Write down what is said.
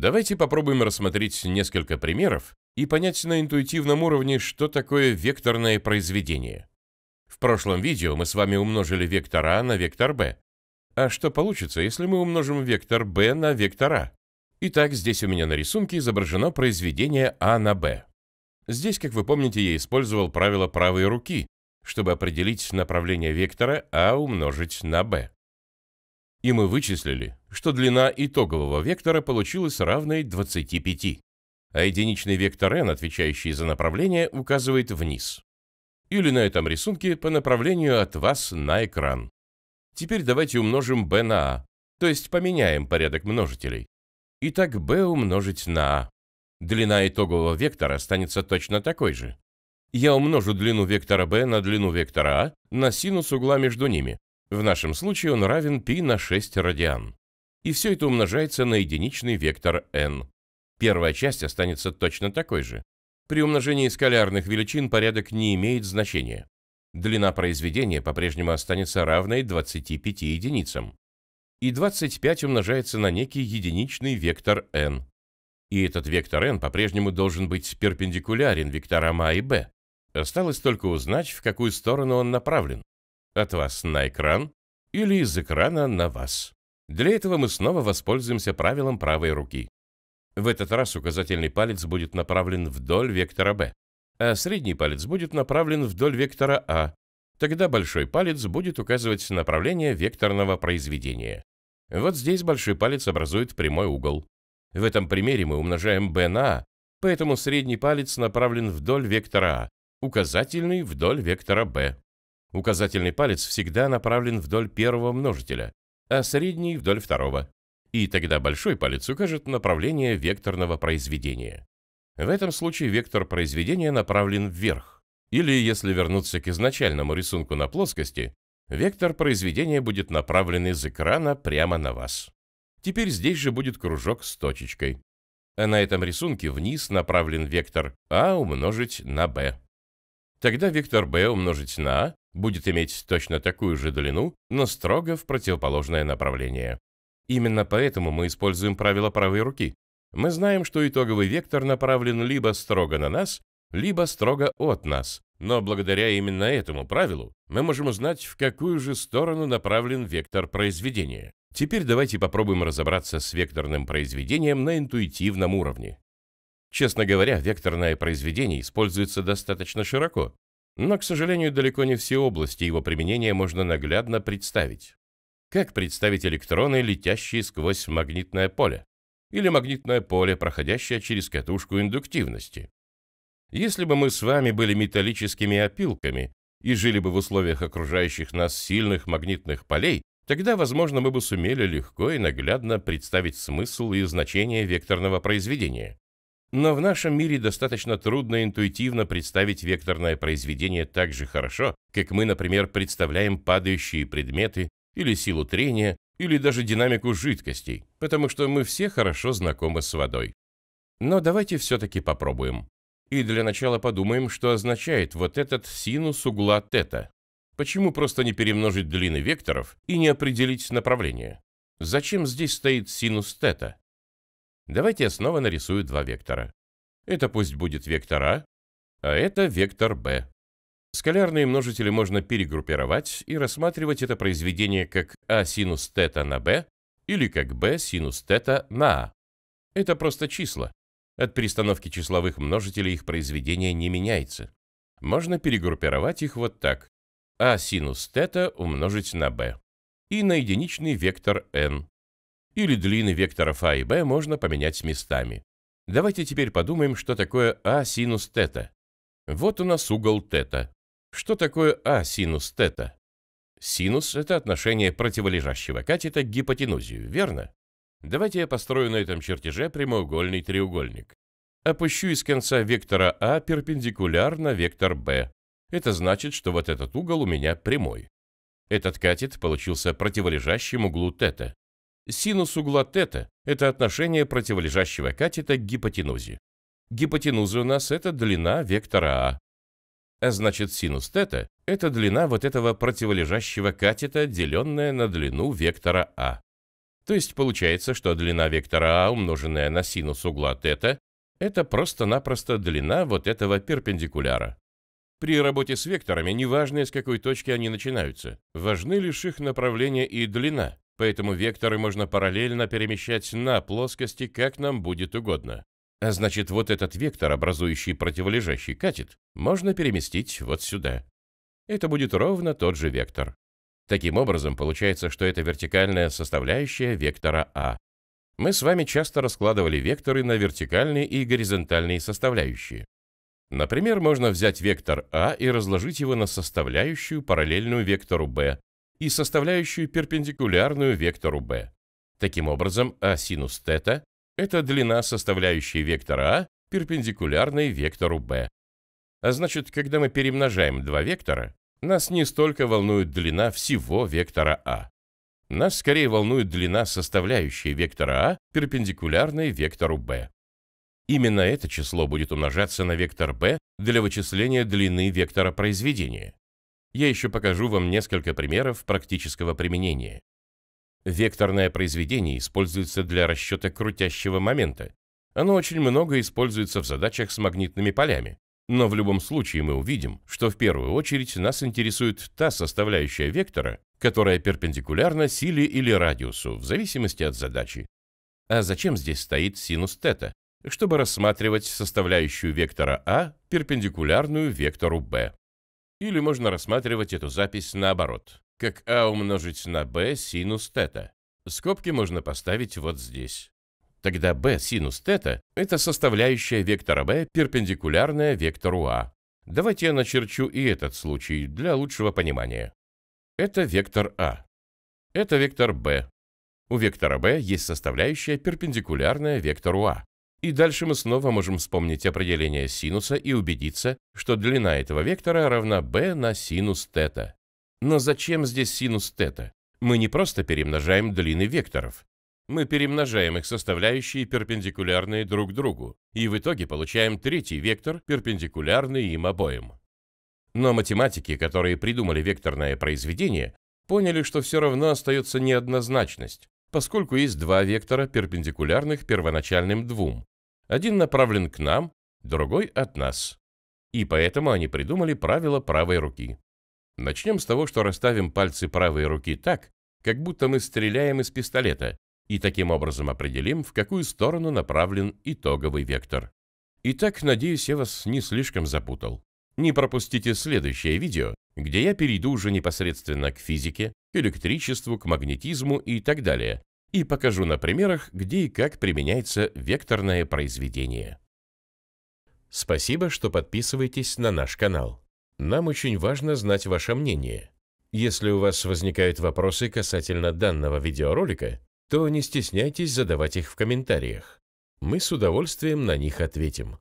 Давайте попробуем рассмотреть несколько примеров и понять на интуитивном уровне, что такое векторное произведение. В прошлом видео мы с вами умножили вектор А на вектор Б. А что получится, если мы умножим вектор B на вектор А? Итак, здесь у меня на рисунке изображено произведение А на Б. Здесь, как вы помните, я использовал правило правой руки, чтобы определить направление вектора А умножить на b и мы вычислили, что длина итогового вектора получилась равной 25, а единичный вектор n, отвечающий за направление, указывает вниз. Или на этом рисунке по направлению от вас на экран. Теперь давайте умножим b на a, то есть поменяем порядок множителей. Итак, b умножить на a. Длина итогового вектора останется точно такой же. Я умножу длину вектора b на длину вектора a на синус угла между ними, в нашем случае он равен π на 6 радиан. И все это умножается на единичный вектор n. Первая часть останется точно такой же. При умножении скалярных величин порядок не имеет значения. Длина произведения по-прежнему останется равной 25 единицам. И 25 умножается на некий единичный вектор n. И этот вектор n по-прежнему должен быть перпендикулярен векторам а и b. Осталось только узнать, в какую сторону он направлен. От вас на экран или из экрана на вас. Для этого мы снова воспользуемся правилом правой руки. В этот раз указательный палец будет направлен вдоль вектора B, а средний палец будет направлен вдоль вектора a. «А». Тогда большой палец будет указывать направление векторного произведения. Вот здесь большой палец образует прямой угол. В этом примере мы умножаем B на A, «А», поэтому средний палец направлен вдоль вектора a, «А», указательный вдоль вектора B. Указательный палец всегда направлен вдоль первого множителя, а средний – вдоль второго. И тогда большой палец укажет направление векторного произведения. В этом случае вектор произведения направлен вверх. Или, если вернуться к изначальному рисунку на плоскости, вектор произведения будет направлен из экрана прямо на вас. Теперь здесь же будет кружок с точечкой. А на этом рисунке вниз направлен вектор А умножить на b. Тогда вектор b умножить на А будет иметь точно такую же длину, но строго в противоположное направление. Именно поэтому мы используем правило правой руки. Мы знаем, что итоговый вектор направлен либо строго на нас, либо строго от нас, но благодаря именно этому правилу мы можем узнать, в какую же сторону направлен вектор произведения. Теперь давайте попробуем разобраться с векторным произведением на интуитивном уровне. Честно говоря, векторное произведение используется достаточно широко, но, к сожалению, далеко не все области его применения можно наглядно представить. Как представить электроны, летящие сквозь магнитное поле? Или магнитное поле, проходящее через катушку индуктивности? Если бы мы с вами были металлическими опилками и жили бы в условиях окружающих нас сильных магнитных полей, тогда, возможно, мы бы сумели легко и наглядно представить смысл и значение векторного произведения. Но в нашем мире достаточно трудно интуитивно представить векторное произведение так же хорошо, как мы, например, представляем падающие предметы или силу трения, или даже динамику жидкостей, потому что мы все хорошо знакомы с водой. Но давайте все-таки попробуем. И для начала подумаем, что означает вот этот синус угла тета. Почему просто не перемножить длины векторов и не определить направление? Зачем здесь стоит синус тета? Давайте я снова нарисую два вектора. Это пусть будет вектор А, а это вектор Б. Скалярные множители можно перегруппировать и рассматривать это произведение как А синус тета на Б или как B синус тета на А. Это просто числа. От перестановки числовых множителей их произведение не меняется. Можно перегруппировать их вот так. А синус тета умножить на b. И на единичный вектор n или длины векторов А и Б можно поменять местами. Давайте теперь подумаем, что такое А синус тета. Вот у нас угол тета. Что такое А синус тета? Синус – это отношение противолежащего катета к гипотенузию, верно? Давайте я построю на этом чертеже прямоугольный треугольник. Опущу из конца вектора А перпендикулярно вектор Б. Это значит, что вот этот угол у меня прямой. Этот катет получился противолежащим углу тета. Синус угла θ – это отношение противолежащего катета к гипотенузе. Гипотенуза у нас – это длина вектора А. А значит, синус θ – это длина вот этого противолежащего катета, деленная на длину вектора А. То есть получается, что длина вектора А, умноженная на синус угла θ, это просто-напросто длина вот этого перпендикуляра. При работе с векторами неважно, с какой точки они начинаются, важны лишь их направление и длина. Поэтому векторы можно параллельно перемещать на плоскости, как нам будет угодно. А значит, вот этот вектор, образующий противолежащий катет, можно переместить вот сюда. Это будет ровно тот же вектор. Таким образом, получается, что это вертикальная составляющая вектора А. Мы с вами часто раскладывали векторы на вертикальные и горизонтальные составляющие. Например, можно взять вектор А и разложить его на составляющую, параллельную вектору B, и составляющую перпендикулярную вектору b. Таким образом, а синус θ – это длина составляющей вектора а, перпендикулярной вектору b. А значит, когда мы перемножаем два вектора, нас не столько волнует длина всего вектора а. Нас скорее волнует длина составляющей вектора а, перпендикулярной вектору b. Именно это число будет умножаться на вектор b для вычисления длины вектора произведения я еще покажу вам несколько примеров практического применения. Векторное произведение используется для расчета крутящего момента. Оно очень много используется в задачах с магнитными полями. Но в любом случае мы увидим, что в первую очередь нас интересует та составляющая вектора, которая перпендикулярна силе или радиусу, в зависимости от задачи. А зачем здесь стоит синус тета, Чтобы рассматривать составляющую вектора А, перпендикулярную вектору b. Или можно рассматривать эту запись наоборот, как а умножить на b синус тета. Скобки можно поставить вот здесь. Тогда b синус тета это составляющая вектора b, перпендикулярная вектору а. Давайте я начерчу и этот случай для лучшего понимания. Это вектор а. Это вектор b. У вектора b есть составляющая, перпендикулярная вектору а. И дальше мы снова можем вспомнить определение синуса и убедиться, что длина этого вектора равна b на синус тета. Но зачем здесь синус тета? Мы не просто перемножаем длины векторов. Мы перемножаем их составляющие перпендикулярные друг другу, и в итоге получаем третий вектор, перпендикулярный им обоим. Но математики, которые придумали векторное произведение, поняли, что все равно остается неоднозначность, поскольку есть два вектора, перпендикулярных первоначальным двум. Один направлен к нам, другой от нас. И поэтому они придумали правило правой руки. Начнем с того, что расставим пальцы правой руки так, как будто мы стреляем из пистолета, и таким образом определим, в какую сторону направлен итоговый вектор. Итак, надеюсь, я вас не слишком запутал. Не пропустите следующее видео, где я перейду уже непосредственно к физике, электричеству, к магнетизму и так далее, и покажу на примерах, где и как применяется векторное произведение. Спасибо, что подписываетесь на наш канал. Нам очень важно знать ваше мнение. Если у вас возникают вопросы касательно данного видеоролика, то не стесняйтесь задавать их в комментариях. Мы с удовольствием на них ответим.